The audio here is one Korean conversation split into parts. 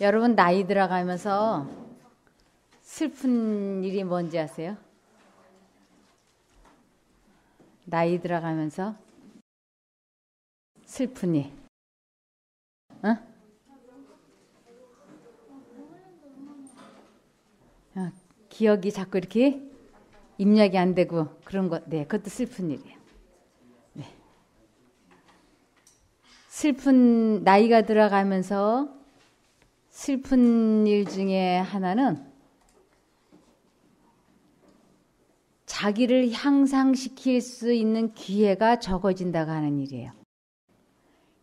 여러분 나이 들어가면서 슬픈 일이 뭔지 아세요? 나이 들어가면서 슬픈 일. 응? 어? 기억이 자꾸 이렇게 입력이 안 되고 그런 것, 네, 그것도 슬픈 일이에요. 네. 슬픈 나이가 들어가면서 슬픈 일 중에 하나는 자기를 향상시킬 수 있는 기회가 적어진다고 하는 일이에요.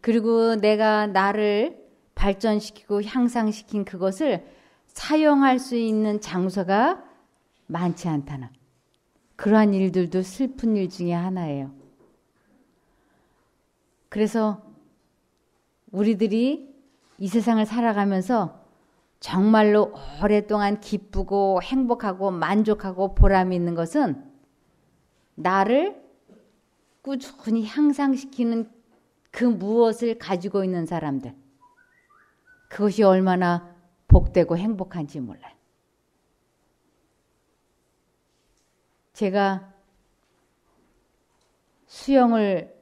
그리고 내가 나를 발전시키고 향상시킨 그것을 사용할 수 있는 장소가 많지 않다는 그러한 일들도 슬픈 일 중에 하나예요. 그래서 우리들이 이 세상을 살아가면서 정말로 오랫동안 기쁘고 행복하고 만족하고 보람이 있는 것은 나를 꾸준히 향상시키는 그 무엇을 가지고 있는 사람들. 그것이 얼마나 복되고 행복한지 몰라요. 제가 수영을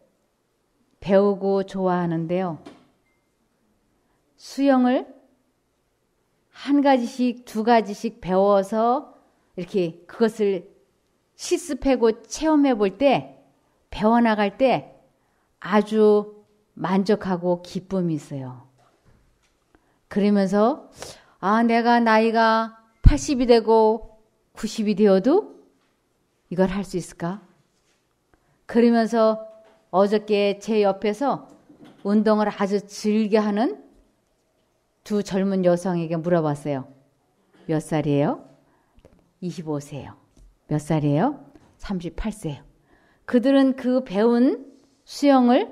배우고 좋아하는데요. 수영을 한 가지씩 두 가지씩 배워서 이렇게 그것을 실습하고 체험해 볼 때, 배워나갈 때 아주 만족하고 기쁨이 있어요. 그러면서, 아, 내가 나이가 80이 되고 90이 되어도 이걸 할 수 있을까? 그러면서 어저께 제 옆에서 운동을 아주 즐겨 하는 두 젊은 여성에게 물어봤어요. 몇 살이에요? 25세요. 몇 살이에요? 38세요. 그들은 그 배운 수영을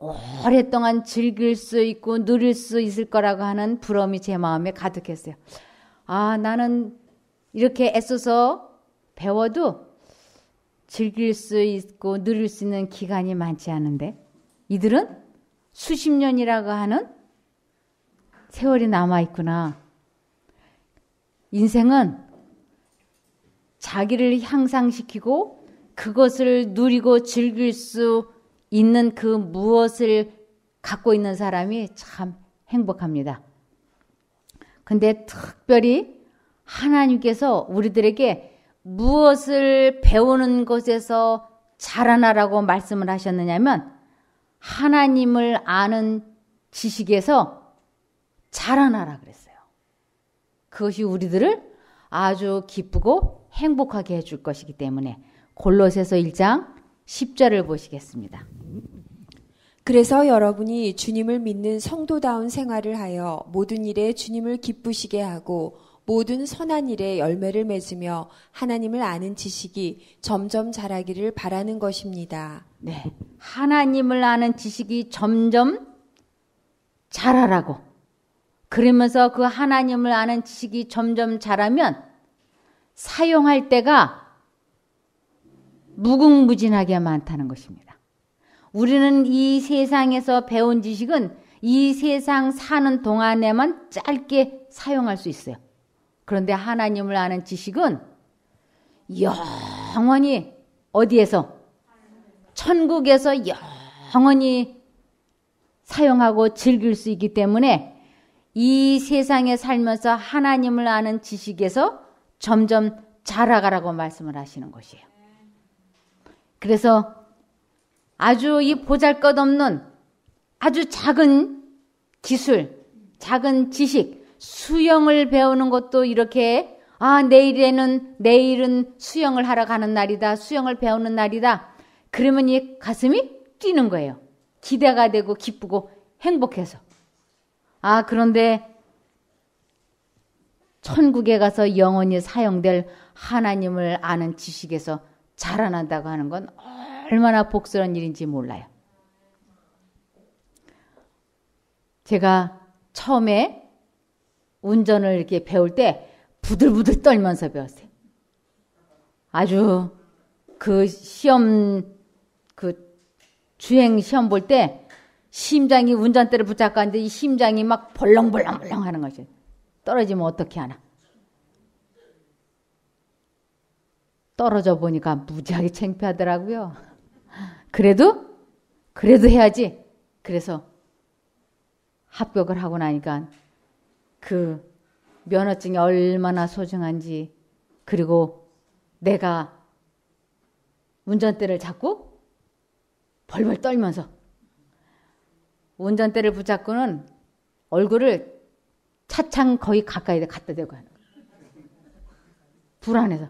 오랫동안 즐길 수 있고 누릴 수 있을 거라고 하는 부러움이 제 마음에 가득했어요. 아, 나는 이렇게 애써서 배워도 즐길 수 있고 누릴 수 있는 기간이 많지 않은데 이들은 수십 년이라고 하는 세월이 남아있구나. 인생은 자기를 향상시키고 그것을 누리고 즐길 수 있는 그 무엇을 갖고 있는 사람이 참 행복합니다. 근데 특별히 하나님께서 우리들에게 무엇을 배우는 것에서 자라나라고 말씀을 하셨느냐면 하나님을 아는 지식에서 자라나라 그랬어요. 그것이 우리들을 아주 기쁘고 행복하게 해줄 것이기 때문에 골로새서 1장 10절을 보시겠습니다. 그래서 여러분이 주님을 믿는 성도다운 생활을 하여 모든 일에 주님을 기쁘시게 하고 모든 선한 일에 열매를 맺으며 하나님을 아는 지식이 점점 자라기를 바라는 것입니다. 네. 하나님을 아는 지식이 점점 자라라고 그러면서 그 하나님을 아는 지식이 점점 자라면 사용할 때가 무궁무진하게 많다는 것입니다. 우리는 이 세상에서 배운 지식은 이 세상 사는 동안에만 짧게 사용할 수 있어요. 그런데 하나님을 아는 지식은 영원히 어디에서? 천국에서 영원히 사용하고 즐길 수 있기 때문에 이 세상에 살면서 하나님을 아는 지식에서 점점 자라가라고 말씀을 하시는 것이에요. 그래서 아주 이 보잘 것 없는 아주 작은 기술, 작은 지식, 수영을 배우는 것도 이렇게 아, 내일에는, 내일은 수영을 하러 가는 날이다. 수영을 배우는 날이다. 그러면 이 가슴이 뛰는 거예요. 기대가 되고 기쁘고 행복해서. 아, 그런데 천국에 가서 영원히 사용될 하나님을 아는 지식에서 자라난다고 하는 건 얼마나 복스러운 일인지 몰라요. 제가 처음에 운전을 이렇게 배울 때 부들부들 떨면서 배웠어요. 아주 그 시험, 그 주행 시험 볼때 심장이 운전대를 붙잡고 앉는이 심장이 막 벌렁벌렁벌렁 하는 거죠. 떨어지면 어떻게 하나. 떨어져 보니까 무지하게 창피하더라고요. 그래도 그래도 해야지. 그래서 합격을 하고 나니까 그 면허증이 얼마나 소중한지 그리고 내가 운전대를 잡고 벌벌 떨면서 운전대를 붙잡고는 얼굴을 차창 거의 가까이 갖다 대고 하는 불안해서.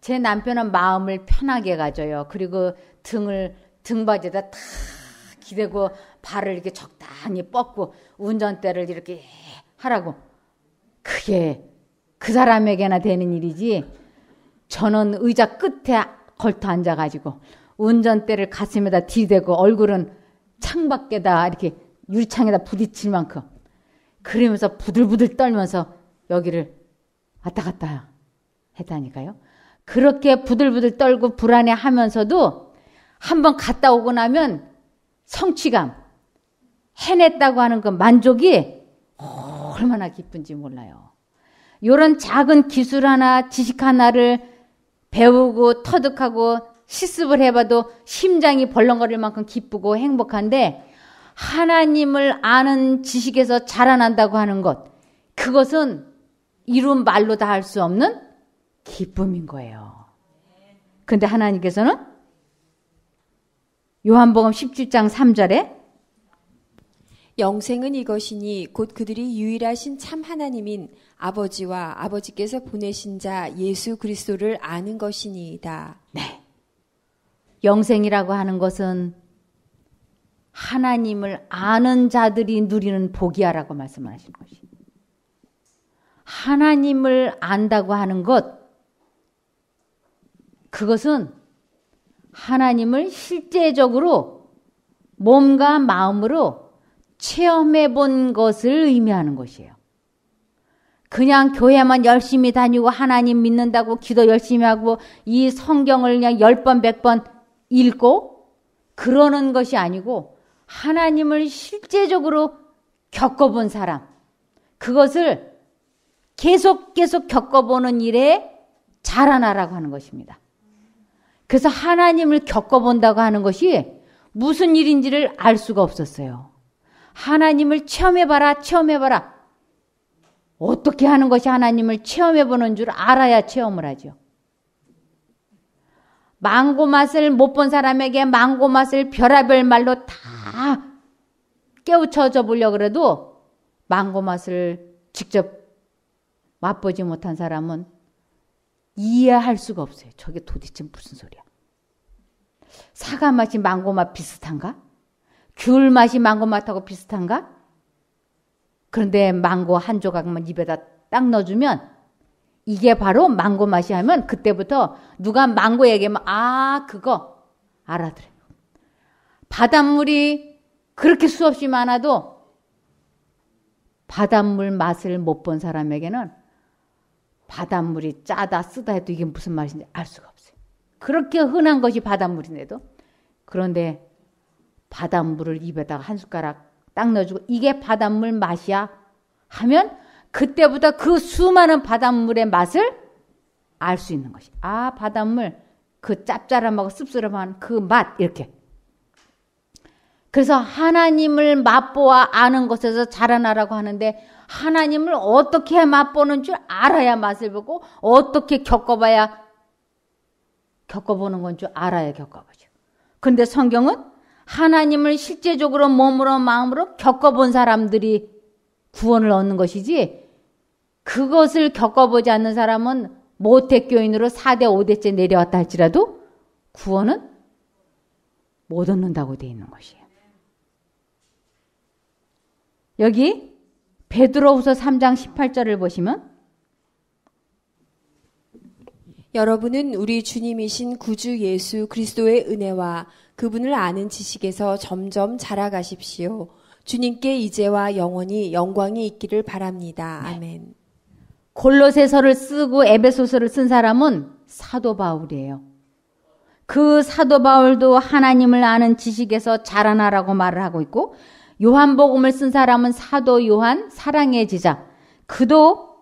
제 남편은 마음을 편하게 가져요. 그리고 등을 등받이에다 탁 기대고 발을 이렇게 적당히 뻗고 운전대를 이렇게 하라고. 그게 그 사람에게나 되는 일이지. 저는 의자 끝에 걸터 앉아가지고 운전대를 가슴에다 디대고 얼굴은 창밖에다 이렇게 유리창에다 부딪힐 만큼 그러면서 부들부들 떨면서 여기를 왔다 갔다 했다니까요. 그렇게 부들부들 떨고 불안해 하면서도 한번 갔다 오고 나면 성취감, 해냈다고 하는 그 만족이 얼마나 기쁜지 몰라요. 이런 작은 기술 하나, 지식 하나를 배우고 터득하고 실습을 해봐도 심장이 벌렁거릴 만큼 기쁘고 행복한데 하나님을 아는 지식에서 자라난다고 하는 것 그것은 이룬 말로 다 할 수 없는 기쁨인 거예요. 근데 하나님께서는 요한복음 17장 3절에 영생은 이것이니 곧 그들이 유일하신 참 하나님인 아버지와 아버지께서 보내신 자 예수 그리스도를 아는 것이니이다. 네. 영생이라고 하는 것은 하나님을 아는 자들이 누리는 복이야라고 말씀을 하신 것이. 하나님을 안다고 하는 것, 그것은 하나님을 실제적으로 몸과 마음으로 체험해 본 것을 의미하는 것이에요. 그냥 교회만 열심히 다니고 하나님 믿는다고 기도 열심히 하고 이 성경을 그냥 열 번, 백번 읽고 그러는 것이 아니고 하나님을 실제적으로 겪어본 사람, 그것을 계속 계속 겪어보는 일에 자라나라고 하는 것입니다. 그래서 하나님을 겪어본다고 하는 것이 무슨 일인지를 알 수가 없었어요. 하나님을 체험해봐라, 체험해봐라. 어떻게 하는 것이 하나님을 체험해보는 줄 알아야 체험을 하죠. 망고 맛을 못 본 사람에게 망고 맛을 별의별 말로 다 깨우쳐져 보려 고 그래도 망고 맛을 직접 맛보지 못한 사람은 이해할 수가 없어요. 저게 도대체 무슨 소리야? 사과 맛이 망고 맛 비슷한가? 귤 맛이 망고 맛하고 비슷한가? 그런데 망고 한 조각만 입에다 딱 넣어주면 이게 바로 망고 맛이 하면 그때부터 누가 망고 얘기하면 아 그거 알아들어요. 바닷물이 그렇게 수없이 많아도 바닷물 맛을 못 본 사람에게는 바닷물이 짜다 쓰다 해도 이게 무슨 맛인지 알 수가 없어요. 그렇게 흔한 것이 바닷물인데도 그런데 바닷물을 입에다가 한 숟가락 딱 넣어주고 이게 바닷물 맛이야 하면 그때보다 그 수많은 바닷물의 맛을 알 수 있는 것이. 아, 바닷물. 그 짭짤함하고 씁쓸함한 그 맛. 이렇게. 그래서 하나님을 맛보아 아는 것에서 자라나라고 하는데 하나님을 어떻게 맛보는 줄 알아야 맛을 보고 어떻게 겪어봐야 겪어보는 건 줄 알아야 겪어보죠. 근데 성경은 하나님을 실제적으로 몸으로 마음으로 겪어본 사람들이 구원을 얻는 것이지 그것을 겪어보지 않는 사람은 모태교인으로 4대, 5대째 내려왔다 할지라도 구원은 못 얻는다고 되어 있는 것이에요. 여기 베드로후서 3장 18절을 보시면 여러분은 우리 주님이신 구주 예수 그리스도의 은혜와 그분을 아는 지식에서 점점 자라가십시오. 주님께 이제와 영원히 영광이 있기를 바랍니다. 아멘. 골로새서를 쓰고 에베소서를 쓴 사람은 사도 바울이에요. 그 사도 바울도 하나님을 아는 지식에서 자라나라고 말을 하고 있고 요한복음을 쓴 사람은 사도 요한 사랑의 지자. 그도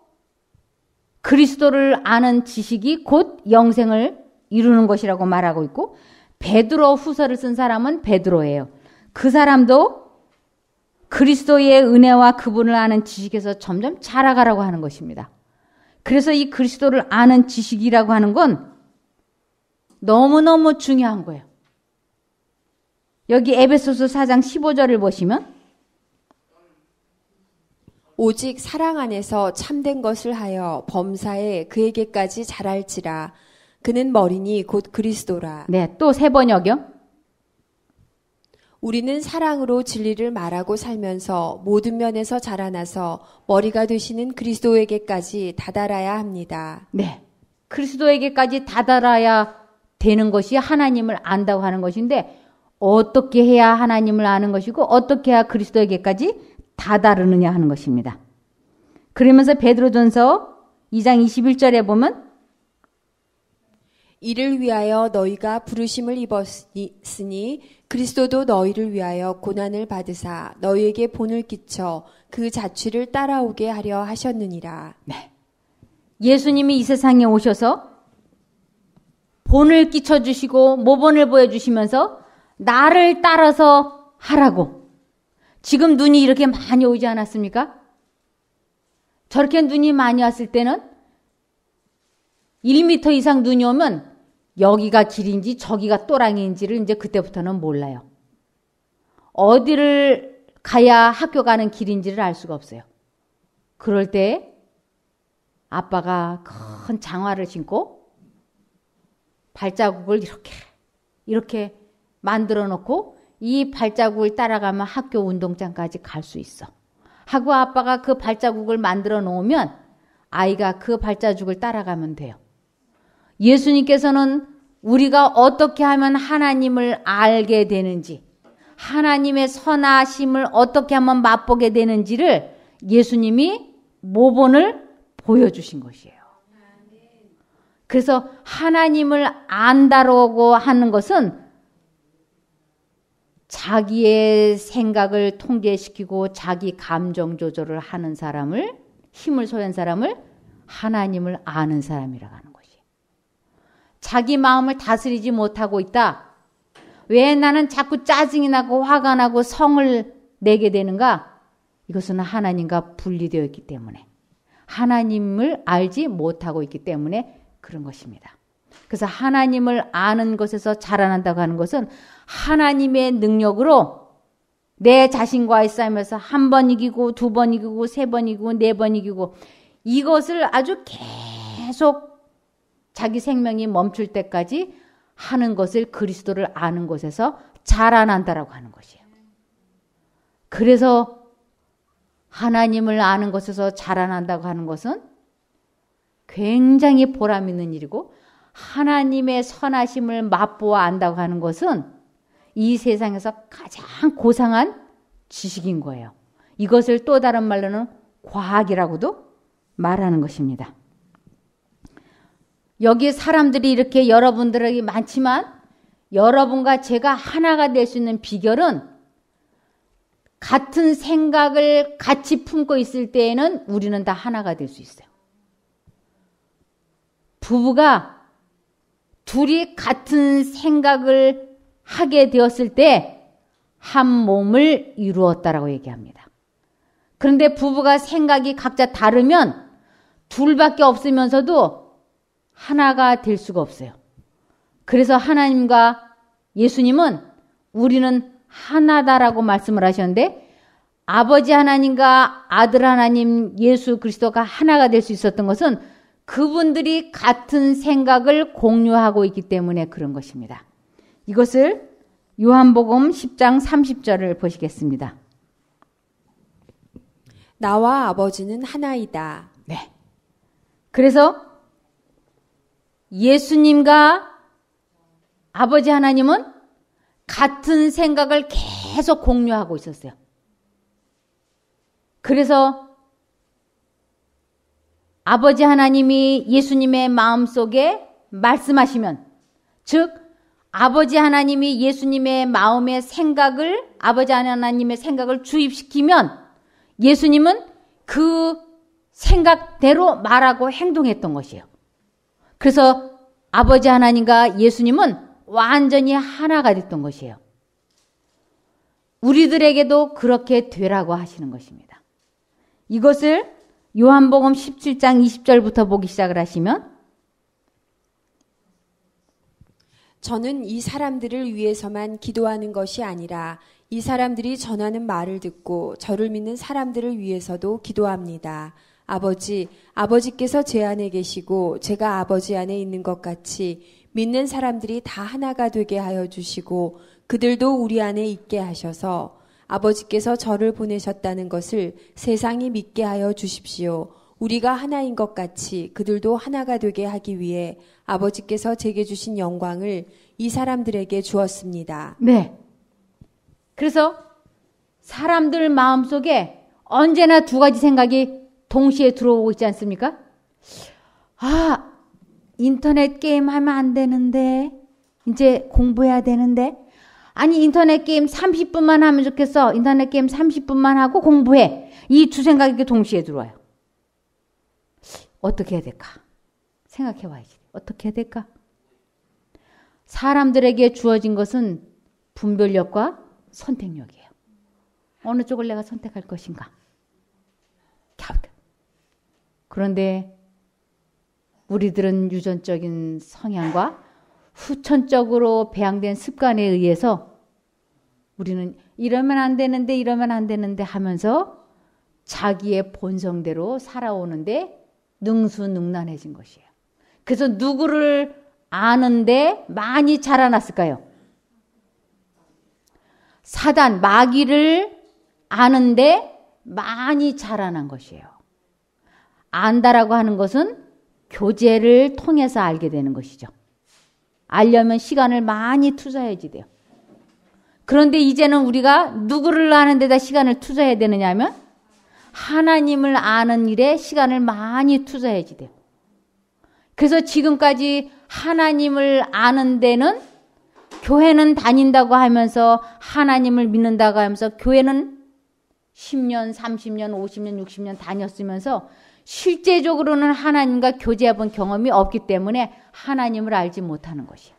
그리스도를 아는 지식이 곧 영생을 이루는 것이라고 말하고 있고 베드로 후서를 쓴 사람은 베드로예요. 그 사람도 그리스도의 은혜와 그분을 아는 지식에서 점점 자라가라고 하는 것입니다. 그래서 이 그리스도를 아는 지식이라고 하는 건 너무너무 중요한 거예요. 여기 에베소서 4장 15절을 보시면 오직 사랑 안에서 참된 것을 하여 범사에 그에게까지 자랄지라 그는 머리니 곧 그리스도라. 네, 또 세 번역이요. 우리는 사랑으로 진리를 말하고 살면서 모든 면에서 자라나서 머리가 되시는 그리스도에게까지 다다라야 합니다. 네. 그리스도에게까지 다다라야 되는 것이 하나님을 안다고 하는 것인데 어떻게 해야 하나님을 아는 것이고 어떻게 해야 그리스도에게까지 다다르느냐 하는 것입니다. 그러면서 베드로전서 2장 21절에 보면 이를 위하여 너희가 부르심을 입었으니 그리스도도 너희를 위하여 고난을 받으사 너희에게 본을 끼쳐 그 자취를 따라오게 하려 하셨느니라. 네. 예수님이 이 세상에 오셔서 본을 끼쳐 주시고 모본을 보여 주시면서 나를 따라서 하라고. 지금 눈이 이렇게 많이 오지 않았습니까? 저렇게 눈이 많이 왔을 때는 1미터 이상 눈이 오면 여기가 길인지 저기가 또랑인지를 이제 그때부터는 몰라요. 어디를 가야 학교 가는 길인지를 알 수가 없어요. 그럴 때 아빠가 큰 장화를 신고 발자국을 이렇게 이렇게 만들어 놓고 이 발자국을 따라가면 학교 운동장까지 갈 수 있어. 하고 아빠가 그 발자국을 만들어 놓으면 아이가 그 발자국을 따라가면 돼요. 예수님께서는 우리가 어떻게 하면 하나님을 알게 되는지, 하나님의 선하심을 어떻게 하면 맛보게 되는지를 예수님이 모본을 보여주신 것이에요. 그래서 하나님을 안다라고 하는 것은 자기의 생각을 통제시키고 자기 감정 조절을 하는 사람을 힘을 소유한 사람을 하나님을 아는 사람이라고 하는 자기 마음을 다스리지 못하고 있다. 왜 나는 자꾸 짜증이 나고 화가 나고 성을 내게 되는가? 이것은 하나님과 분리되어 있기 때문에 하나님을 알지 못하고 있기 때문에 그런 것입니다. 그래서 하나님을 아는 것에서 자라난다고 하는 것은 하나님의 능력으로 내 자신과의 싸움에서 한 번 이기고 두 번 이기고 세 번 이기고 네 번 이기고 이것을 아주 계속 자기 생명이 멈출 때까지 하는 것을 그리스도를 아는 곳에서 자라난다라고 하는 것이에요. 그래서 하나님을 아는 곳에서 자라난다고 하는 것은 굉장히 보람 있는 일이고 하나님의 선하심을 맛보아 안다고 하는 것은 이 세상에서 가장 고상한 지식인 거예요. 이것을 또 다른 말로는 과학이라고도 말하는 것입니다. 여기 사람들이 이렇게 여러분들에게 많지만 여러분과 제가 하나가 될 수 있는 비결은 같은 생각을 같이 품고 있을 때에는 우리는 다 하나가 될 수 있어요. 부부가 둘이 같은 생각을 하게 되었을 때 한 몸을 이루었다라고 얘기합니다. 그런데 부부가 생각이 각자 다르면 둘밖에 없으면서도 하나가 될 수가 없어요. 그래서 하나님과 예수님은 우리는 하나다라고 말씀을 하셨는데 아버지 하나님과 아들 하나님 예수 그리스도가 하나가 될 수 있었던 것은 그분들이 같은 생각을 공유하고 있기 때문에 그런 것입니다. 이것을 요한복음 10장 30절을 보시겠습니다. 나와 아버지는 하나이다. 네. 그래서 예수님과 아버지 하나님은 같은 생각을 계속 공유하고 있었어요. 그래서 아버지 하나님이 예수님의 마음 속에 말씀하시면, 즉, 아버지 하나님이 예수님의 마음의 생각을, 아버지 하나님의 생각을 주입시키면 예수님은 그 생각대로 말하고 행동했던 것이에요. 그래서 아버지 하나님과 예수님은 완전히 하나가 됐던 것이에요. 우리들에게도 그렇게 되라고 하시는 것입니다. 이것을 요한복음 17장 20절부터 보기 시작을 하시면 저는 이 사람들을 위해서만 기도하는 것이 아니라 이 사람들이 전하는 말을 듣고 저를 믿는 사람들을 위해서도 기도합니다. 아버지, 아버지께서 제 안에 계시고 제가 아버지 안에 있는 것 같이 믿는 사람들이 다 하나가 되게 하여 주시고 그들도 우리 안에 있게 하셔서 아버지께서 저를 보내셨다는 것을 세상이 믿게 하여 주십시오. 우리가 하나인 것 같이 그들도 하나가 되게 하기 위해 아버지께서 제게 주신 영광을 이 사람들에게 주었습니다. 네. 그래서 사람들 마음속에 언제나 두 가지 생각이 동시에 들어오고 있지 않습니까? 아, 인터넷 게임 하면 안 되는데. 이제 공부해야 되는데. 아니, 인터넷 게임 30분만 하면 좋겠어. 인터넷 게임 30분만 하고 공부해. 이 두 생각이 동시에 들어와요. 어떻게 해야 될까? 생각해 봐야지. 어떻게 해야 될까? 사람들에게 주어진 것은 분별력과 선택력이에요. 어느 쪽을 내가 선택할 것인가? 그런데 우리들은 유전적인 성향과 후천적으로 배양된 습관에 의해서 우리는 이러면 안 되는데 이러면 안 되는데 하면서 자기의 본성대로 살아오는데 능수능란해진 것이에요. 그래서 누구를 아는데 많이 자라났을까요? 사단, 마귀를 아는데 많이 자라난 것이에요. 안다라고 하는 것은 교제를 통해서 알게 되는 것이죠. 알려면 시간을 많이 투자해야지 돼요. 그런데 이제는 우리가 누구를 아는 데다 시간을 투자해야 되느냐 하면 하나님을 아는 일에 시간을 많이 투자해야지 돼요. 그래서 지금까지 하나님을 아는 데는 교회는 다닌다고 하면서 하나님을 믿는다고 하면서 교회는 10년, 30년, 50년, 60년 다녔으면서 실제적으로는 하나님과 교제해본 경험이 없기 때문에 하나님을 알지 못하는 것이야.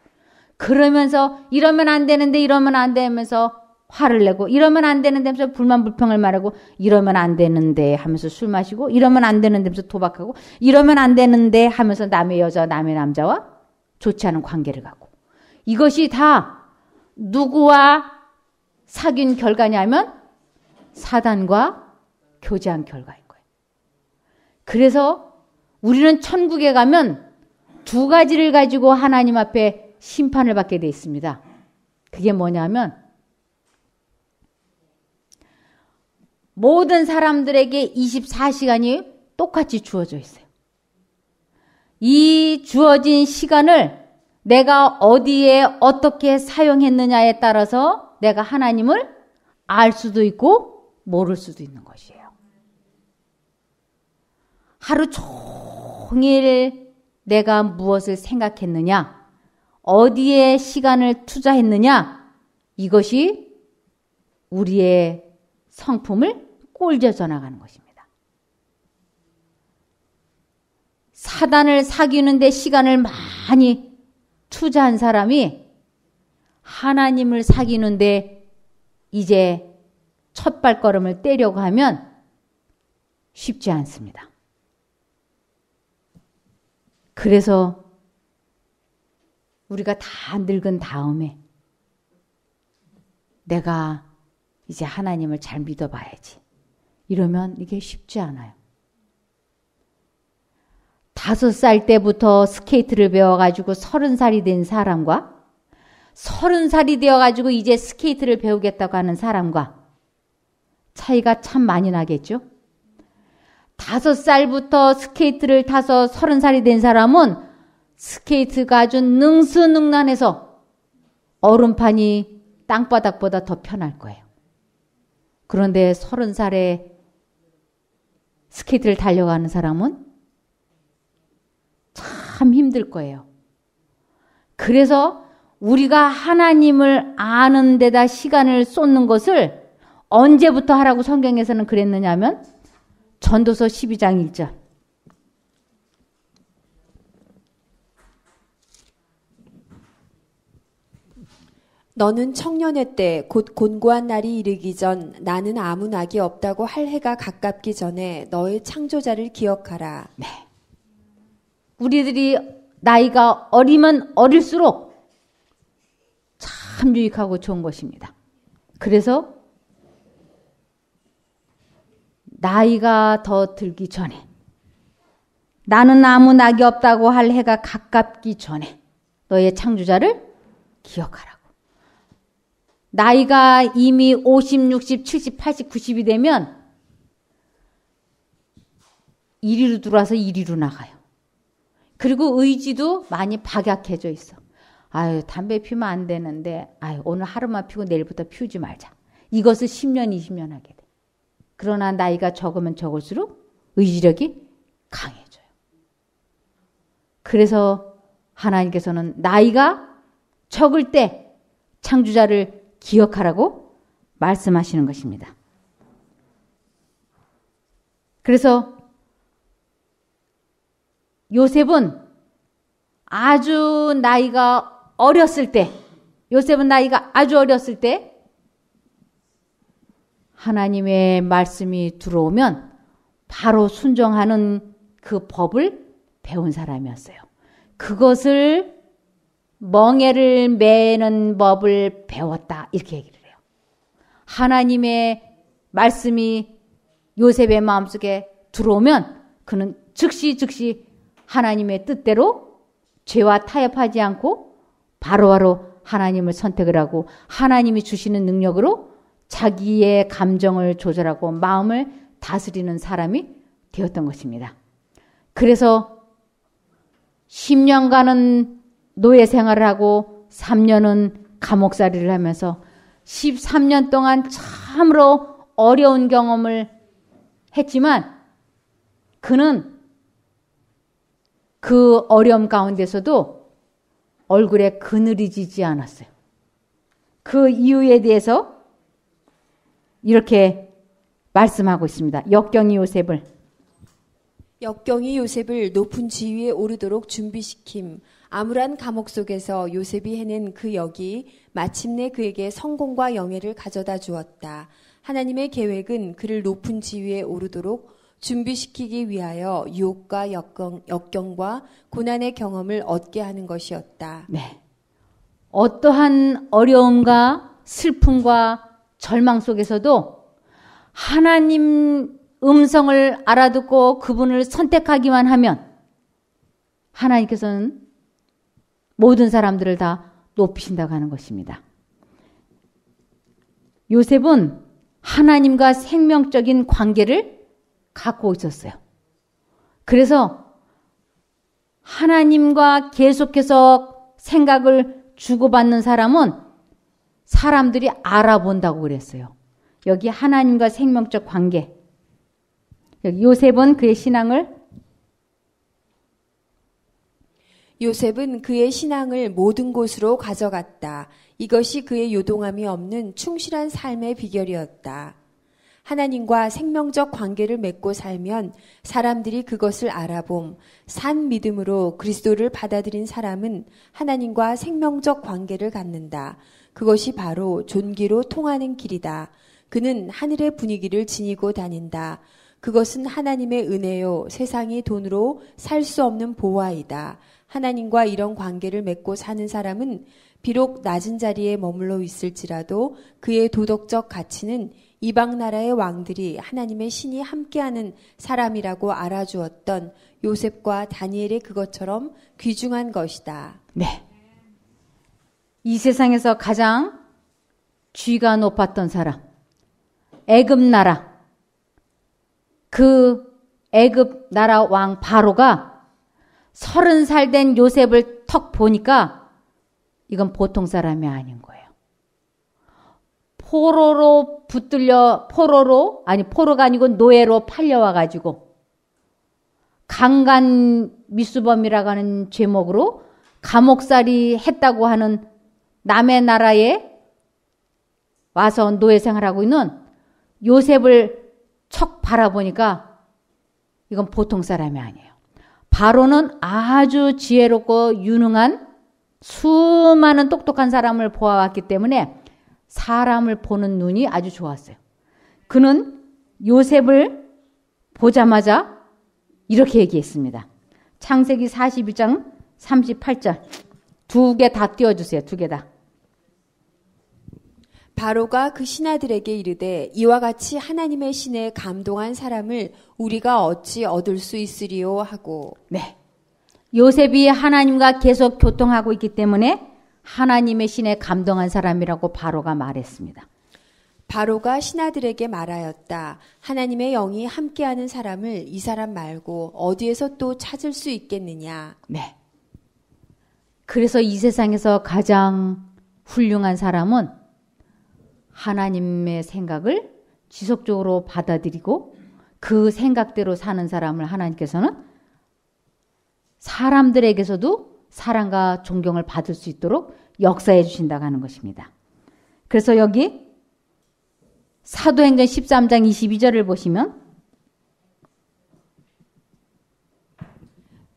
그러면서 이러면 안 되는데 이러면 안 되면서 화를 내고 이러면 안 되는데 하면서 불만 불평을 말하고 이러면 안 되는데 하면서 술 마시고 이러면 안 되는데 하면서 도박하고 이러면 안 되는데 하면서 남의 여자 남의 남자와 좋지 않은 관계를 갖고 이것이 다 누구와 사귄 결과냐면 사단과 교제한 결과예요. 그래서 우리는 천국에 가면 두 가지를 가지고 하나님 앞에 심판을 받게 돼 있습니다. 그게 뭐냐면 모든 사람들에게 24시간이 똑같이 주어져 있어요. 이 주어진 시간을 내가 어디에 어떻게 사용했느냐에 따라서 내가 하나님을 알 수도 있고 모를 수도 있는 것이에요. 하루 종일 내가 무엇을 생각했느냐, 어디에 시간을 투자했느냐, 이것이 우리의 성품을 꼴져져 나가는 것입니다. 사단을 사귀는데 시간을 많이 투자한 사람이 하나님을 사귀는데 이제 첫 발걸음을 떼려고 하면 쉽지 않습니다. 그래서 우리가 다 늙은 다음에 내가 이제 하나님을 잘 믿어봐야지. 이러면 이게 쉽지 않아요. 다섯 살 때부터 스케이트를 배워가지고 서른 살이 된 사람과 서른 살이 되어가지고 이제 스케이트를 배우겠다고 하는 사람과 차이가 참 많이 나겠죠? 다섯 살부터 스케이트를 타서 서른 살이 된 사람은 스케이트가 아주 능수능란해서 얼음판이 땅바닥보다 더 편할 거예요. 그런데 서른 살에 스케이트를 달려가는 사람은 참 힘들 거예요. 그래서 우리가 하나님을 아는 데다 시간을 쏟는 것을 언제부터 하라고 성경에서는 그랬느냐면 전도서 12장 1절. 너는 청년의 때 곧 곤고한 날이 이르기 전 나는 아무 낙이 없다고 할 해가 가깝기 전에 너의 창조자를 기억하라. 네. 우리들이 나이가 어리면 어릴수록 참 유익하고 좋은 것입니다. 그래서 나이가 더 들기 전에 나는 아무 낙이 없다고 할 해가 가깝기 전에 너의 창조자를 기억하라고. 나이가 이미 50, 60, 70, 80, 90이 되면 이리로 들어와서 이리로 나가요. 그리고 의지도 많이 박약해져 있어. 아유, 담배 피면 안 되는데, 아유, 오늘 하루만 피고 내일부터 피우지 말자. 이것을 10년, 20년 하게 돼. 그러나 나이가 적으면 적을수록 의지력이 강해져요. 그래서 하나님께서는 나이가 적을 때 창조자를 기억하라고 말씀하시는 것입니다. 그래서 요셉은 아주 나이가 어렸을 때, 요셉은 나이가 아주 어렸을 때 하나님의 말씀이 들어오면 바로 순종하는 그 법을 배운 사람이었어요. 그것을 멍에를 매는 법을 배웠다. 이렇게 얘기를 해요. 하나님의 말씀이 요셉의 마음속에 들어오면 그는 즉시 즉시 하나님의 뜻대로 죄와 타협하지 않고 바로바로 바로 하나님을 선택을 하고 하나님이 주시는 능력으로 자기의 감정을 조절하고 마음을 다스리는 사람이 되었던 것입니다. 그래서 10년간은 노예 생활을 하고 3년은 감옥살이를 하면서 13년 동안 참으로 어려운 경험을 했지만 그는 그 어려움 가운데서도 얼굴에 그늘이 지지 않았어요. 그 이유에 대해서 이렇게 말씀하고 있습니다. 역경이 요셉을 역경이 요셉을 높은 지위에 오르도록 준비시킴 암울한 감옥 속에서 요셉이 해낸 그 역이 마침내 그에게 성공과 영예를 가져다 주었다. 하나님의 계획은 그를 높은 지위에 오르도록 준비시키기 위하여 유혹과 역경, 역경과 고난의 경험을 얻게 하는 것이었다. 네. 어떠한 어려움과 슬픔과 절망 속에서도 하나님 음성을 알아듣고 그분을 선택하기만 하면 하나님께서는 모든 사람들을 다 높이신다고 하는 것입니다. 요셉은 하나님과 생명적인 관계를 갖고 있었어요. 그래서 하나님과 계속해서 생각을 주고받는 사람은 사람들이 알아본다고 그랬어요. 여기 하나님과 생명적 관계. 요셉은 그의 신앙을 요셉은 그의 신앙을 모든 곳으로 가져갔다. 이것이 그의 요동함이 없는 충실한 삶의 비결이었다. 하나님과 생명적 관계를 맺고 살면 사람들이 그것을 알아봄, 산 믿음으로 그리스도를 받아들인 사람은 하나님과 생명적 관계를 갖는다. 그것이 바로 존귀로 통하는 길이다. 그는 하늘의 분위기를 지니고 다닌다. 그것은 하나님의 은혜요. 세상이 돈으로 살 수 없는 보화이다. 하나님과 이런 관계를 맺고 사는 사람은 비록 낮은 자리에 머물러 있을지라도 그의 도덕적 가치는 이방 나라의 왕들이 하나님의 신이 함께하는 사람이라고 알아주었던 요셉과 다니엘의 그것처럼 귀중한 것이다. 네. 이 세상에서 가장 쥐가 높았던 사람, 애급 나라. 그애급 나라 왕 바로가 서른 살 된 요셉을 턱 보니까 이건 보통 사람이 아닌 거예요. 포로로 붙들려 포로로 아니 포로가 아니고 노예로 팔려와 가지고 강간 미수범이라고 하는 제목으로 감옥살이 했다고 하는 남의 나라에 와서 노예 생활하고 있는 요셉을 척 바라보니까 이건 보통 사람이 아니에요. 바로는 아주 지혜롭고 유능한 수많은 똑똑한 사람을 보아왔기 때문에 사람을 보는 눈이 아주 좋았어요. 그는 요셉을 보자마자 이렇게 얘기했습니다. 창세기 41장 38절. 두 개 다 띄워주세요. 두 개 다. 바로가 그 신하들에게 이르되 이와 같이 하나님의 신에 감동한 사람을 우리가 어찌 얻을 수 있으리요 하고 네. 요셉이 하나님과 계속 교통하고 있기 때문에 하나님의 신에 감동한 사람이라고 바로가 말했습니다. 바로가 신하들에게 말하였다. 하나님의 영이 함께하는 사람을 이 사람 말고 어디에서 또 찾을 수 있겠느냐. 네. 그래서 이 세상에서 가장 훌륭한 사람은 하나님의 생각을 지속적으로 받아들이고 그 생각대로 사는 사람을 하나님께서는 사람들에게서도 사랑과 존경을 받을 수 있도록 역사해 주신다고 하는 것입니다. 그래서 여기 사도행전 13장 22절을 보시면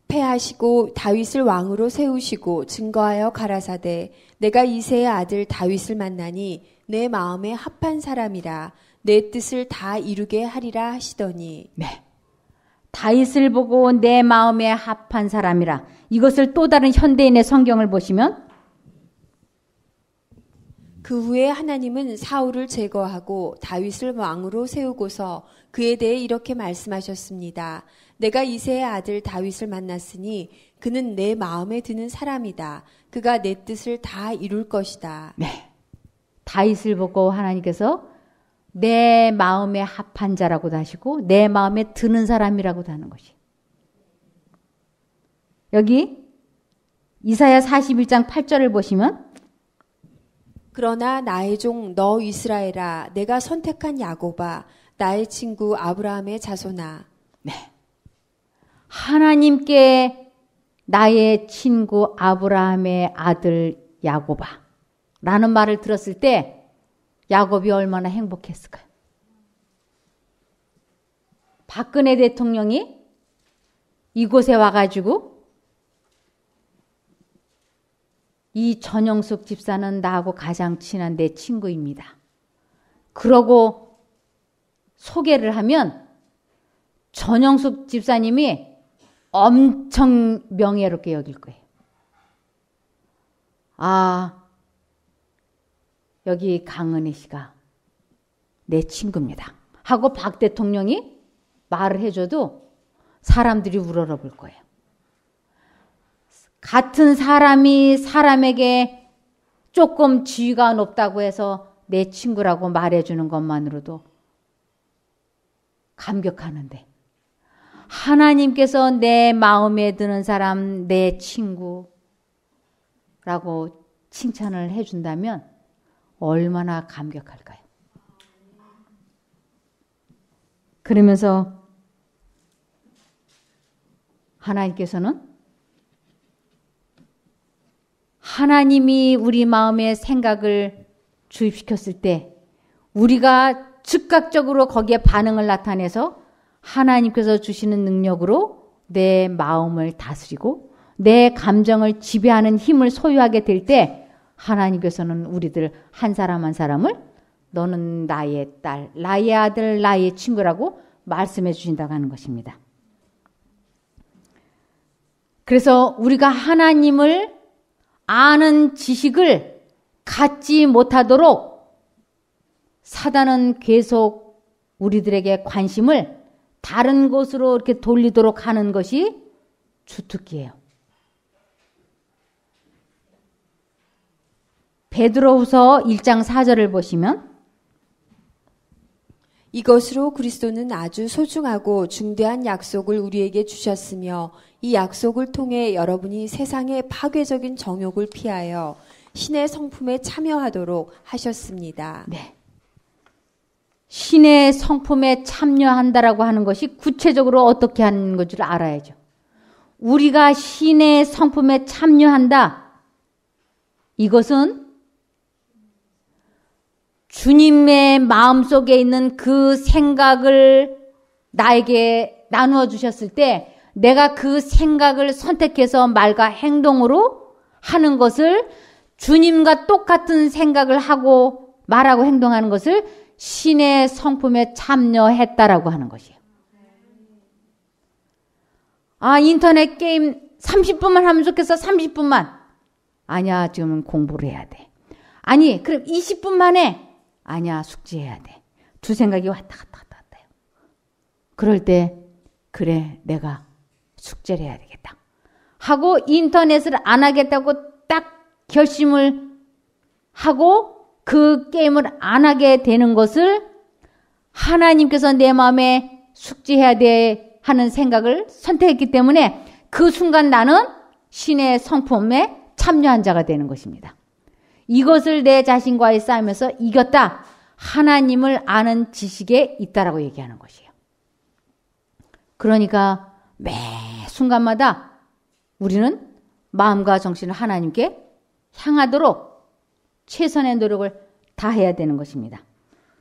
폐하시고 다윗을 왕으로 세우시고 증거하여 가라사대 내가 이세의 아들 다윗을 만나니 내 마음에 합한 사람이라 내 뜻을 다 이루게 하리라 하시더니 네. 다윗을 보고 내 마음에 합한 사람이라 이것을 또 다른 현대인의 성경을 보시면 그 후에 하나님은 사울을 제거하고 다윗을 왕으로 세우고서 그에 대해 이렇게 말씀하셨습니다. 내가 이세의 아들 다윗을 만났으니 그는 내 마음에 드는 사람이다. 그가 내 뜻을 다 이룰 것이다. 네. 다윗을 보고 하나님께서 내 마음에 합한 자라고도 하시고 내 마음에 드는 사람이라고도 하는 것이. 여기 이사야 41장 8절을 보시면 그러나 나의 종 너 이스라엘아 내가 선택한 야곱아 나의 친구 아브라함의 자손아. 네. 하나님께 나의 친구 아브라함의 아들 야곱아. 라는 말을 들었을 때 야곱이 얼마나 행복했을까요? 박근혜 대통령이 이곳에 와가지고 이 전영숙 집사는 나하고 가장 친한 내 친구입니다. 그러고 소개를 하면 전영숙 집사님이 엄청 명예롭게 여길 거예요. 아, 여기 강은희 씨가 내 친구입니다. 하고 박 대통령이 말을 해줘도 사람들이 우러러볼 거예요. 같은 사람이 사람에게 조금 지위가 높다고 해서 내 친구라고 말해주는 것만으로도 감격하는데 하나님께서 내 마음에 드는 사람, 내 친구라고 칭찬을 해준다면 얼마나 감격할까요? 그러면서 하나님께서는 하나님이 우리 마음의 생각을 주입시켰을 때 우리가 즉각적으로 거기에 반응을 나타내서 하나님께서 주시는 능력으로 내 마음을 다스리고 내 감정을 지배하는 힘을 소유하게 될때 하나님께서는 우리들 한 사람 한 사람을 너는 나의 딸, 나의 아들, 나의 친구라고 말씀해 주신다고 하는 것입니다. 그래서 우리가 하나님을 아는 지식을 갖지 못하도록 사단은 계속 우리들에게 관심을 다른 곳으로 이렇게 돌리도록 하는 것이 주특기예요. 베드로후서 1장 4절을 보시면 이것으로 그리스도는 아주 소중하고 중대한 약속을 우리에게 주셨으며 이 약속을 통해 여러분이 세상의 파괴적인 정욕을 피하여 신의 성품에 참여하도록 하셨습니다. 네. 신의 성품에 참여한다라고 하는 것이 구체적으로 어떻게 하는 것을 알아야죠. 우리가 신의 성품에 참여한다. 이것은 주님의 마음 속에 있는 그 생각을 나에게 나누어 주셨을 때 내가 그 생각을 선택해서 말과 행동으로 하는 것을 주님과 똑같은 생각을 하고 말하고 행동하는 것을 신의 성품에 참여했다라고 하는 것이에요. 아, 인터넷 게임 30분만 하면 좋겠어, 30분만. 아니야, 지금 은 공부를 해야 돼. 아니, 그럼 20분만 에 아니야, 숙제해야 돼. 두 생각이 왔다 갔다 갔다 갔다 해요. 그럴 때, 그래, 내가 숙제를 해야 되겠다. 하고 인터넷을 안 하겠다고 딱 결심을 하고 그 게임을 안 하게 되는 것을 하나님께서 내 마음에 숙지해야 돼 하는 생각을 선택했기 때문에 그 순간 나는 신의 성품에 참여한 자가 되는 것입니다. 이것을 내 자신과의 싸움에서 이겼다. 하나님을 아는 지식에 있다라고 얘기하는 것이에요. 그러니까 매 순간마다 우리는 마음과 정신을 하나님께 향하도록 최선의 노력을 다해야 되는 것입니다.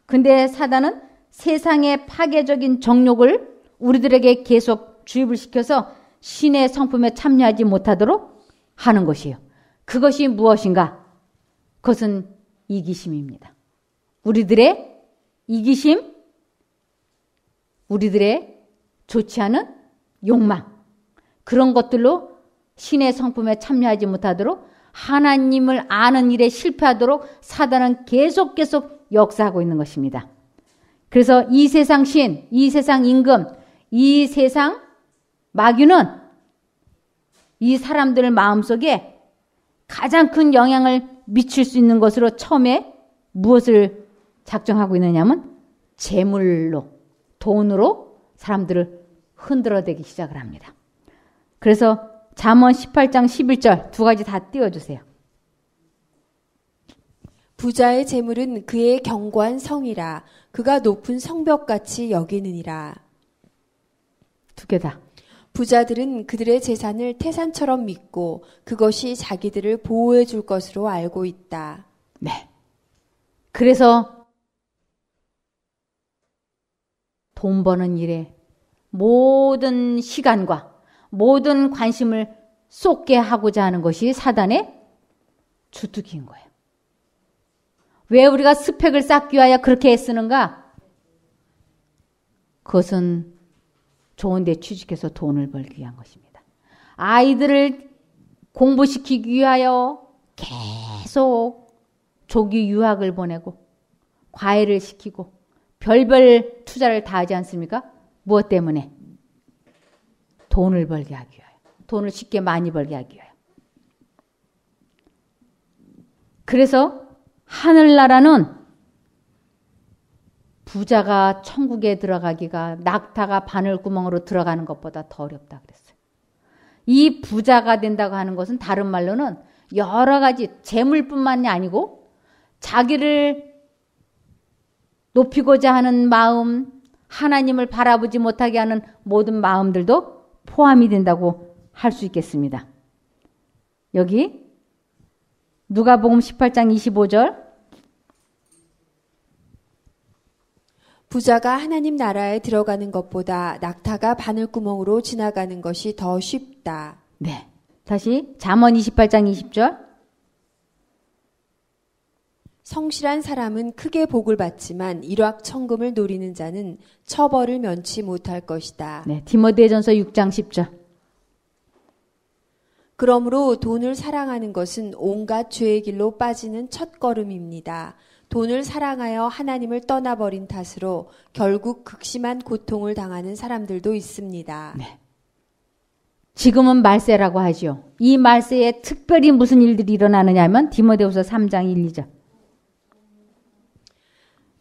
근데 사단은 세상의 파괴적인 정욕을 우리들에게 계속 주입을 시켜서 신의 성품에 참여하지 못하도록 하는 것이에요. 그것이 무엇인가? 그것은 이기심입니다. 우리들의 이기심, 우리들의 좋지 않은 욕망, 그런 것들로 신의 성품에 참여하지 못하도록 하나님을 아는 일에 실패하도록 사단은 계속 계속 역사하고 있는 것입니다. 그래서 이 세상 신, 이 세상 임금, 이 세상 마귀는 이 사람들 마음속에 가장 큰 영향을 미칠 수 있는 것으로 처음에 무엇을 작정하고 있느냐면 재물로 돈으로 사람들을 흔들어대기 시작을 합니다. 그래서 잠언 18장 11절 두 가지 다 띄워 주세요. 부자의 재물은 그의 경관 성이라 그가 높은 성벽같이 여기느니라. 두 개 다. 부자들은 그들의 재산을 태산처럼 믿고 그것이 자기들을 보호해 줄 것으로 알고 있다. 네. 그래서 돈 버는 일에 모든 시간과 모든 관심을 쏟게 하고자 하는 것이 사단의 주특인 거예요. 왜 우리가 스펙을 쌓기 위하여 그렇게 애쓰는가? 그것은 좋은 데 취직해서 돈을 벌기 위한 것입니다. 아이들을 공부시키기 위하여 계속 조기 유학을 보내고 과외를 시키고 별별 투자를 다 하지 않습니까? 무엇 때문에? 돈을 벌게 하기 위하여. 돈을 쉽게 많이 벌게 하기 위하여. 그래서 하늘나라는 부자가 천국에 들어가기가 낙타가 바늘구멍으로 들어가는 것보다 더 어렵다 그랬어요. 이 부자가 된다고 하는 것은 다른 말로는 여러 가지 재물뿐만이 아니고 자기를 높이고자 하는 마음, 하나님을 바라보지 못하게 하는 모든 마음들도 포함이 된다고 할 수 있겠습니다. 여기 누가복음 18장 25절 부자가 하나님 나라에 들어가는 것보다 낙타가 바늘구멍으로 지나가는 것이 더 쉽다. 네. 다시 잠언 28장 20절. 성실한 사람은 크게 복을 받지만 일확천금을 노리는 자는 처벌을 면치 못할 것이다. 네. 디모데전서 6장 10절. 그러므로 돈을 사랑하는 것은 온갖 죄의 길로 빠지는 첫 걸음입니다. 돈을 사랑하여 하나님을 떠나버린 탓으로 결국 극심한 고통을 당하는 사람들도 있습니다. 네. 지금은 말세라고 하죠. 이 말세에 특별히 무슨 일들이 일어나느냐면 하 디모데후서 3장 1, 2절.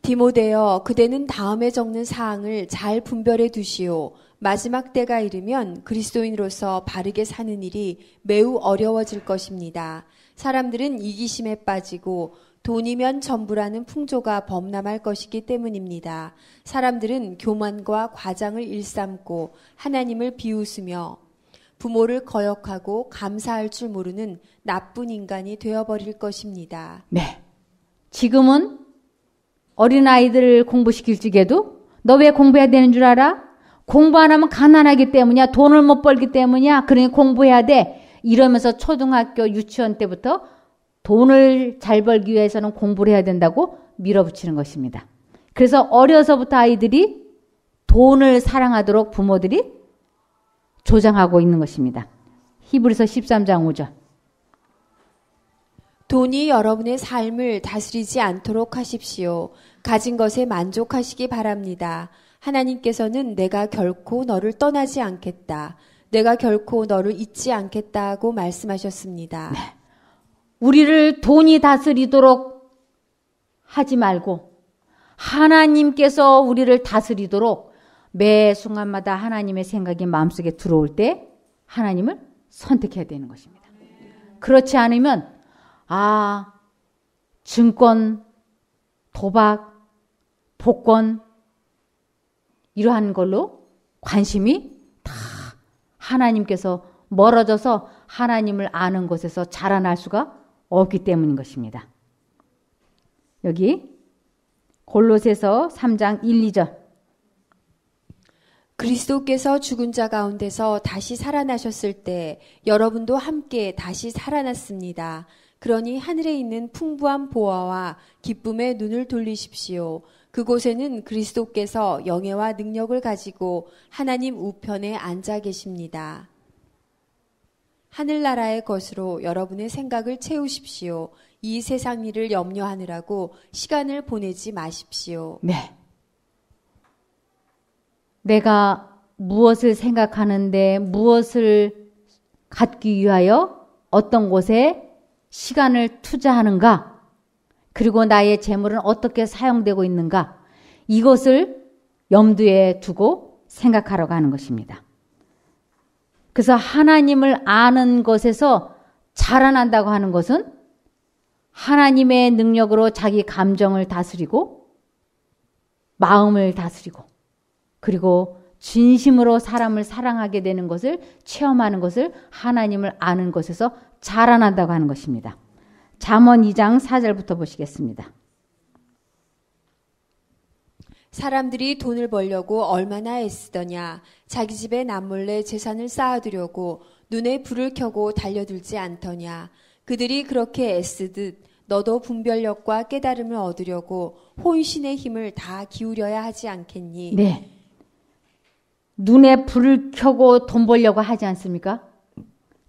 디모데여 그대는 다음에 적는 사항을 잘 분별해 두시오. 마지막 때가 이르면 그리스도인으로서 바르게 사는 일이 매우 어려워질 것입니다. 사람들은 이기심에 빠지고 돈이면 전부라는 풍조가 범람할 것이기 때문입니다. 사람들은 교만과 과장을 일삼고 하나님을 비웃으며 부모를 거역하고 감사할 줄 모르는 나쁜 인간이 되어버릴 것입니다. 네. 지금은 어린아이들을 공부시킬 적에도 너 왜 공부해야 되는 줄 알아? 공부 안 하면 가난하기 때문이야. 돈을 못 벌기 때문이야. 그러니 공부해야 돼. 이러면서 초등학교 유치원 때부터 돈을 잘 벌기 위해서는 공부를 해야 된다고 밀어붙이는 것입니다. 그래서 어려서부터 아이들이 돈을 사랑하도록 부모들이 조장하고 있는 것입니다. 히브리서 13장 5절. 돈이 여러분의 삶을 다스리지 않도록 하십시오. 가진 것에 만족하시기 바랍니다. 하나님께서는 내가 결코 너를 떠나지 않겠다. 내가 결코 너를 잊지 않겠다고 말씀하셨습니다. 네. 우리를 돈이 다스리도록 하지 말고 하나님께서 우리를 다스리도록 매 순간마다 하나님의 생각이 마음속에 들어올 때 하나님을 선택해야 되는 것입니다. 그렇지 않으면 아 증권 도박 복권 이러한 걸로 관심이 다 하나님께서 멀어져서 하나님을 아는 곳에서 자라날 수가 없기 때문인 것입니다. 여기 골로새서 3장 1, 2절. 그리스도께서 죽은 자 가운데서 다시 살아나셨을 때 여러분도 함께 다시 살아났습니다. 그러니 하늘에 있는 풍부한 보화와 기쁨의 눈을 돌리십시오. 그곳에는 그리스도께서 영예와 능력을 가지고 하나님 우편에 앉아 계십니다. 하늘나라의 것으로 여러분의 생각을 채우십시오. 이 세상 일을 염려하느라고 시간을 보내지 마십시오. 네. 내가 무엇을 생각하는데 무엇을 갖기 위하여 어떤 곳에 시간을 투자하는가? 그리고 나의 재물은 어떻게 사용되고 있는가? 이것을 염두에 두고 생각하라고 하는 것입니다. 그래서 하나님을 아는 것에서 자라난다고 하는 것은 하나님의 능력으로 자기 감정을 다스리고 마음을 다스리고 그리고 진심으로 사람을 사랑하게 되는 것을 체험하는 것을 하나님을 아는 것에서 자라난다고 하는 것입니다. 잠언 2장 4절부터 보시겠습니다. 사람들이 돈을 벌려고 얼마나 애쓰더냐. 자기 집에 남몰래 재산을 쌓아두려고 눈에 불을 켜고 달려들지 않더냐. 그들이 그렇게 애쓰듯 너도 분별력과 깨달음을 얻으려고 혼신의 힘을 다 기울여야 하지 않겠니? 네. 눈에 불을 켜고 돈 벌려고 하지 않습니까?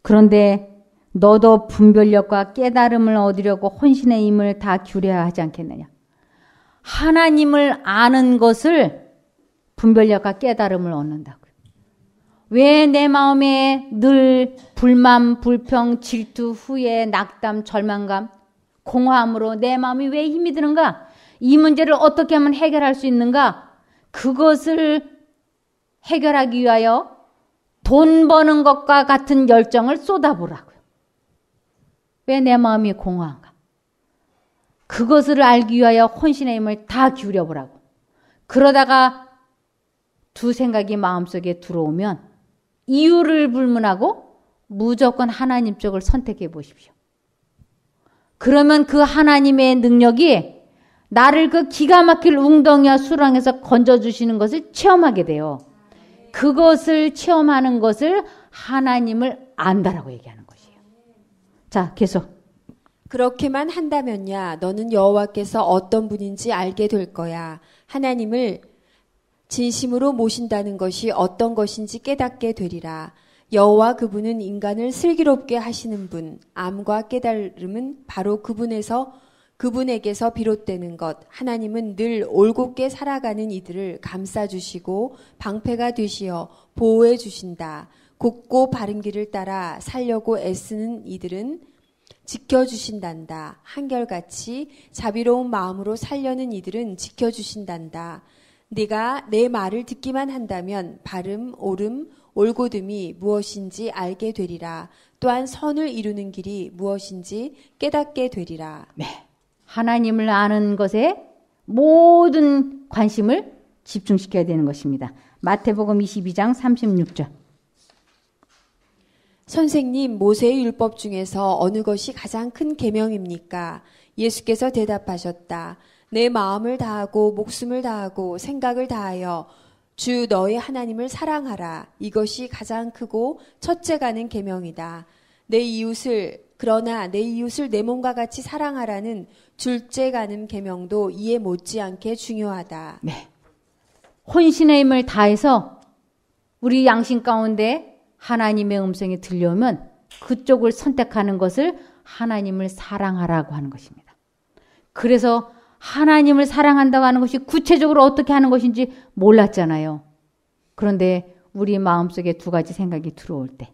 그런데 너도 분별력과 깨달음을 얻으려고 혼신의 힘을 다 기울여야 하지 않겠느냐? 하나님을 아는 것을 분별력과 깨달음을 얻는다고요. 왜 내 마음에 늘 불만, 불평, 질투, 후회, 낙담, 절망감, 공허함으로 내 마음이 왜 힘이 드는가? 이 문제를 어떻게 하면 해결할 수 있는가? 그것을 해결하기 위하여 돈 버는 것과 같은 열정을 쏟아보라고요. 왜 내 마음이 공허한가? 그것을 알기 위하여 혼신의 힘을 다 기울여 보라고. 그러다가 두 생각이 마음속에 들어오면 이유를 불문하고 무조건 하나님 쪽을 선택해 보십시오. 그러면 그 하나님의 능력이 나를 그 기가 막힐 웅덩이와 수렁에서 건져주시는 것을 체험하게 돼요. 그것을 체험하는 것을 하나님을 안다라고 얘기하는 것이에요. 자, 계속. 그렇게만 한다면야 너는 여호와께서 어떤 분인지 알게 될 거야. 하나님을 진심으로 모신다는 것이 어떤 것인지 깨닫게 되리라. 여호와 그분은 인간을 슬기롭게 하시는 분, 암과 깨달음은 바로 그분에서 그분에게서 비롯되는 것. 하나님은 늘 올곧게 살아가는 이들을 감싸 주시고 방패가 되시어 보호해 주신다. 곧고 바른 길을 따라 살려고 애쓰는 이들은 지켜주신단다. 한결같이 자비로운 마음으로 살려는 이들은 지켜주신단다. 네가 내 말을 듣기만 한다면 발음, 오름, 올고듬이 무엇인지 알게 되리라. 또한 선을 이루는 길이 무엇인지 깨닫게 되리라. 네. 하나님을 아는 것에 모든 관심을 집중시켜야 되는 것입니다. 마태복음 22장 36절. 선생님, 모세의 율법 중에서 어느 것이 가장 큰 계명입니까? 예수께서 대답하셨다. 내 마음을 다하고 목숨을 다하고 생각을 다하여 주 너의 하나님을 사랑하라. 이것이 가장 크고 첫째 가는 계명이다. 내 이웃을 그러나 내 이웃을 내 몸과 같이 사랑하라는 둘째 가는 계명도 이해 못지않게 중요하다. 네. 혼신의 힘을 다해서 우리 양심 가운데 하나님의 음성이 들려오면 그쪽을 선택하는 것을 하나님을 사랑하라고 하는 것입니다. 그래서 하나님을 사랑한다고 하는 것이 구체적으로 어떻게 하는 것인지 몰랐잖아요. 그런데 우리 마음속에 두 가지 생각이 들어올 때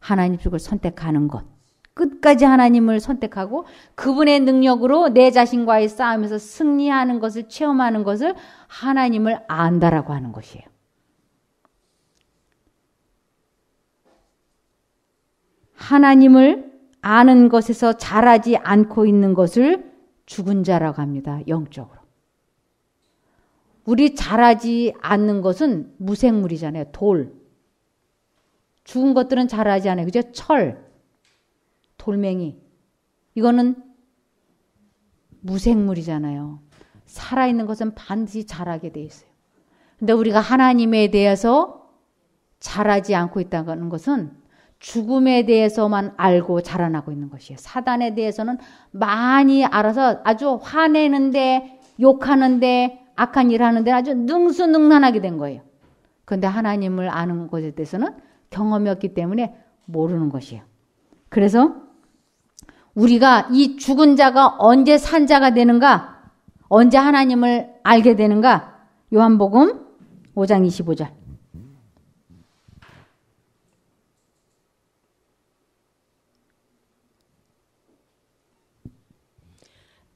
하나님 쪽을 선택하는 것 끝까지 하나님을 선택하고 그분의 능력으로 내 자신과의 싸움에서 승리하는 것을 체험하는 것을 하나님을 안다라고 하는 것이에요. 하나님을 아는 것에서 자라지 않고 있는 것을 죽은 자라고 합니다. 영적으로. 우리 자라지 않는 것은 무생물이잖아요. 돌. 죽은 것들은 자라지 않아요. 그죠? 철. 돌멩이. 이거는 무생물이잖아요. 살아있는 것은 반드시 자라게 돼 있어요. 근데 우리가 하나님에 대해서 자라지 않고 있다는 것은 죽음에 대해서만 알고 자라나고 있는 것이에요. 사단에 대해서는 많이 알아서 아주 화내는데 욕하는데 악한 일 하는데 아주 능수능란하게 된 거예요. 그런데 하나님을 아는 것에 대해서는 경험이 없기 때문에 모르는 것이에요. 그래서 우리가 이 죽은 자가 언제 산 자가 되는가? 언제 하나님을 알게 되는가? 요한복음 5장 25절.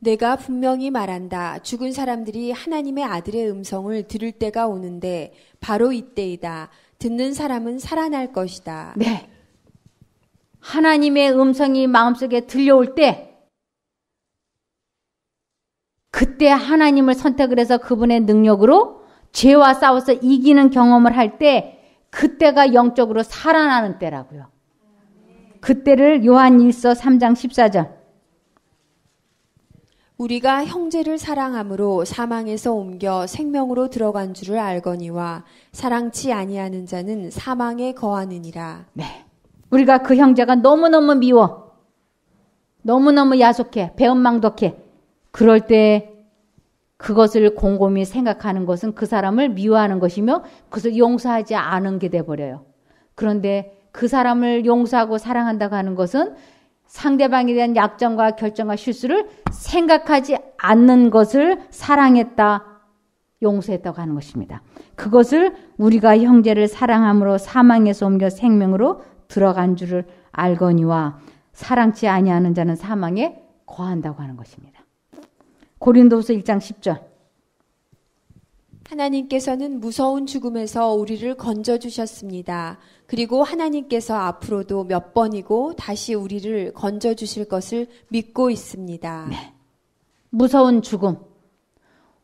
내가 분명히 말한다. 죽은 사람들이 하나님의 아들의 음성을 들을 때가 오는데 바로 이때이다. 듣는 사람은 살아날 것이다. 네. 하나님의 음성이 마음속에 들려올 때 그때 하나님을 선택을 해서 그분의 능력으로 죄와 싸워서 이기는 경험을 할 때 그때가 영적으로 살아나는 때라고요. 그때를 요한 1서 3장 14절 우리가 형제를 사랑함으로 사망에서 옮겨 생명으로 들어간 줄을 알거니와 사랑치 아니하는 자는 사망에 거하느니라. 네. 우리가 그 형제가 너무너무 미워. 너무너무 야속해. 배은망덕해. 그럴 때 그것을 곰곰이 생각하는 것은 그 사람을 미워하는 것이며 그것을 용서하지 않은 게 돼버려요. 그런데 그 사람을 용서하고 사랑한다고 하는 것은 상대방에 대한 약점과 결정과 실수를 생각하지 않는 것을 사랑했다, 용서했다고 하는 것입니다. 그것을 우리가 형제를 사랑함으로 사망에서 옮겨 생명으로 들어간 줄을 알거니와 사랑치 아니하는 자는 사망에 거한다고 하는 것입니다. 고린도서 1장 10절. 하나님께서는 무서운 죽음에서 우리를 건져주셨습니다. 그리고 하나님께서 앞으로도 몇 번이고 다시 우리를 건져주실 것을 믿고 있습니다. 네. 무서운 죽음.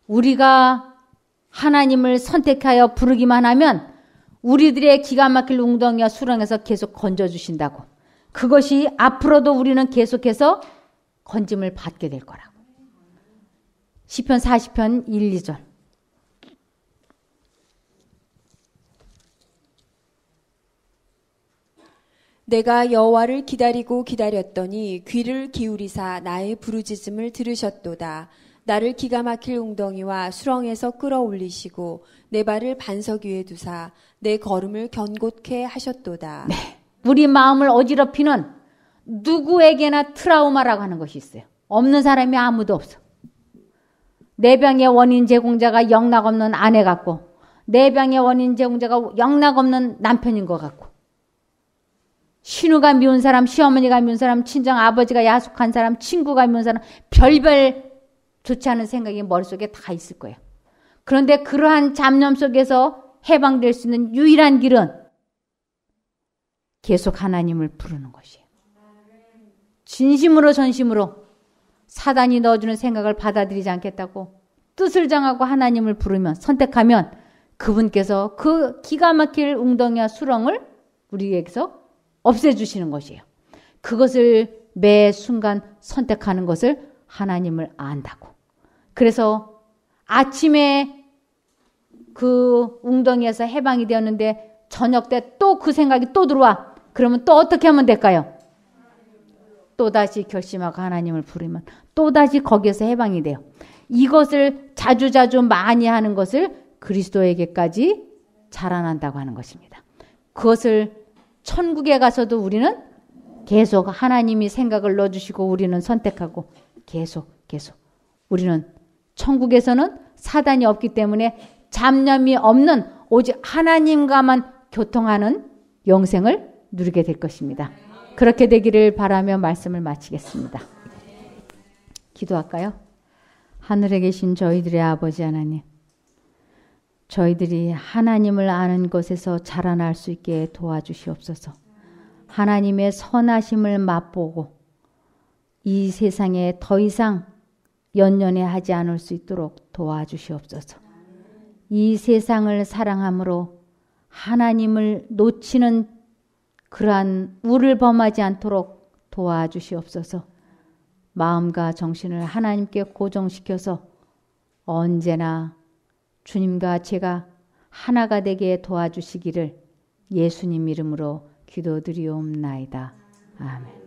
우리가 하나님을 선택하여 부르기만 하면 우리들의 기가 막힐 웅덩이와 수렁에서 계속 건져주신다고. 그것이 앞으로도 우리는 계속해서 건짐을 받게 될 거라고. 시편 40편 1, 2절. 내가 여호와를 기다리고 기다렸더니 귀를 기울이사 나의 부르짖음을 들으셨도다. 나를 기가 막힐 웅덩이와 수렁에서 끌어올리시고 내 발을 반석 위에 두사 내 걸음을 견곡케 하셨도다. 네. 우리 마음을 어지럽히는 누구에게나 트라우마라고 하는 것이 있어요. 없는 사람이 아무도 없어. 내병의 원인 제공자가 영락 없는 아내 같고 내병의 원인 제공자가 영락 없는 남편인 것 같고 신우가 미운 사람, 시어머니가 미운 사람, 친정 아버지가 야속한 사람, 친구가 미운 사람, 별별 좋지 않은 생각이 머릿속에 다 있을 거예요. 그런데 그러한 잡념 속에서 해방될 수 있는 유일한 길은 계속 하나님을 부르는 것이에요. 진심으로 전심으로 사단이 넣어주는 생각을 받아들이지 않겠다고 뜻을 정하고 하나님을 부르면 선택하면 그분께서 그 기가 막힐 웅덩이와 수렁을 우리에게서 없애주시는 것이에요. 그것을 매 순간 선택하는 것을 하나님을 안다고. 그래서 아침에 그 웅덩이에서 해방이 되었는데 저녁 때 또 그 생각이 또 들어와. 그러면 또 어떻게 하면 될까요? 또다시 결심하고 하나님을 부르면 또다시 거기에서 해방이 돼요. 이것을 자주자주 많이 하는 것을 그리스도에게까지 자라난다고 하는 것입니다. 그것을 천국에 가서도 우리는 계속 하나님이 생각을 넣어주시고 우리는 선택하고 계속 계속 우리는 천국에서는 사단이 없기 때문에 잡념이 없는 오직 하나님과만 교통하는 영생을 누리게 될 것입니다. 그렇게 되기를 바라며 말씀을 마치겠습니다. 기도할까요? 하늘에 계신 저희들의 아버지 하나님, 저희들이 하나님을 아는 것에서 자라날 수 있게 도와주시옵소서. 하나님의 선하심을 맛보고 이 세상에 더 이상 연연해 하지 않을 수 있도록 도와주시옵소서. 이 세상을 사랑함으로 하나님을 놓치는 그러한 우를 범하지 않도록 도와주시옵소서. 마음과 정신을 하나님께 고정시켜서 언제나 주님과 제가 하나가 되게 도와주시기를 예수님 이름으로 기도드리옵나이다. 아멘.